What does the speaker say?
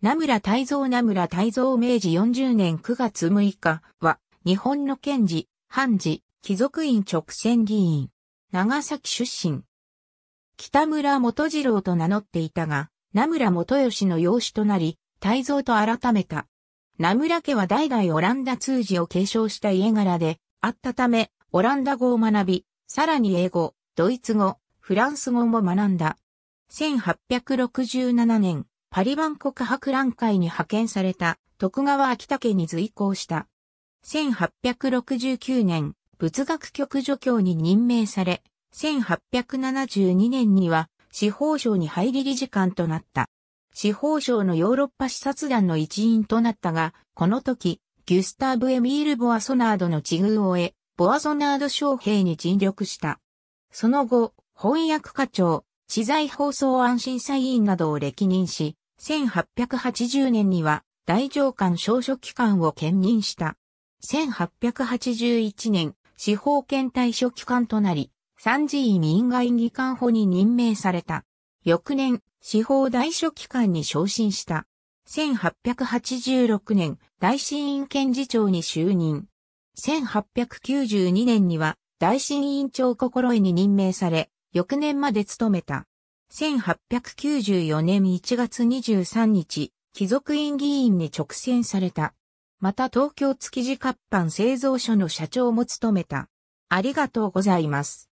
名村泰蔵名村泰蔵明治40年9月6日は、日本の賢事、判事、貴族院直選議員、長崎出身。北村元次郎と名乗っていたが、名村元吉の養子となり、泰蔵と改めた。名村家は代々オランダ通詞を継承した家柄で、あったため、オランダ語を学び、さらに英語、ドイツ語、フランス語も学んだ。1867年、パリ万国博覧会に派遣された徳川秋田家に随行した。1869年、仏学局助教に任命され、1872年には司法省に入り理事官となった。司法省のヨーロッパ視察団の一員となったが、この時、ギュスターブ・エミール・ボアソナードの地遇を得、ボアソナード将兵に尽力した。その後、翻訳課長、知財放送安心査委員などを歴任し、1880年には大上官少書機関を兼任した。1881年、司法権対処機関となり、参事院民外議官補に任命された。翌年、司法大書機関に昇進した。1886年、大審院検事長に就任。1892年には、大審院長心得に任命され、翌年まで務めた。1894年1月23日、貴族院議員に直選された。また東京築地活版製造所の社長も務めた。ありがとうございます。